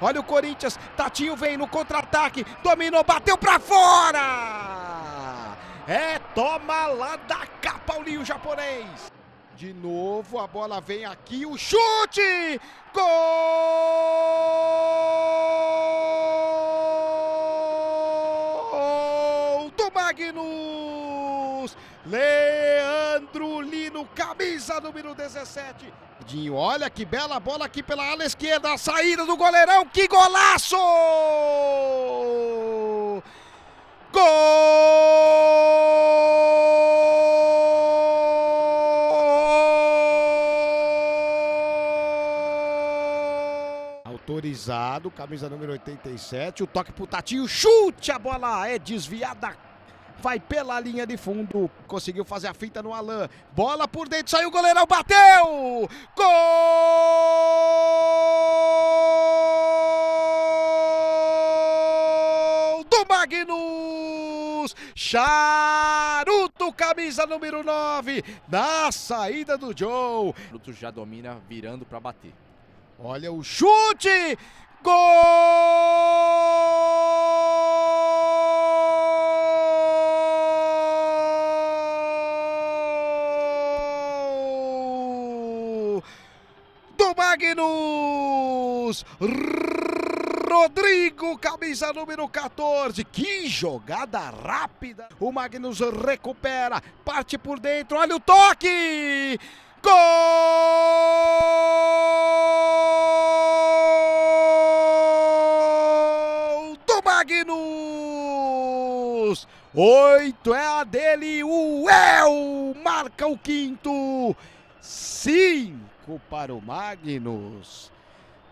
Olha o Corinthians, Tatinho vem no contra-ataque, dominou, bateu para fora! É, toma lá da cá, Paulinho japonês! De novo, a bola vem aqui, o chute! Gol do Magnus! Leandro Lino, camisa número 17. Dinho, olha que bela bola aqui pela ala esquerda, a saída do goleirão, que golaço! Gol! Autorizado, camisa número 87, o toque pro Tatinho, chute, a bola é desviada vai pela linha de fundo, conseguiu fazer a fita no Alain, bola por dentro, saiu o goleirão, bateu! Gol do Magnus! Charuto, camisa número 9, na saída do Joe. Charuto já domina, virando para bater. Olha o chute! Gol! Magnus Rodrigo, camisa número 14. Que jogada rápida. O Magnus recupera, parte por dentro. Olha o toque! Gol do Magnus! Oito é a dele. O El marca o quinto. Sim! 5 para o Magnus.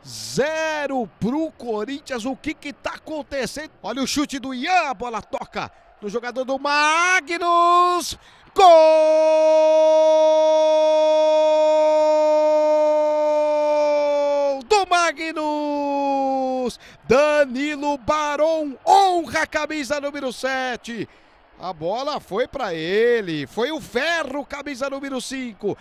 0 para o Corinthians. O que que tá acontecendo? Olha o chute do Ian, a bola toca no jogador do Magnus. Gol do Magnus! Danilo Baron honra a camisa número 7. A bola foi para ele, foi o Ferro, camisa número 5.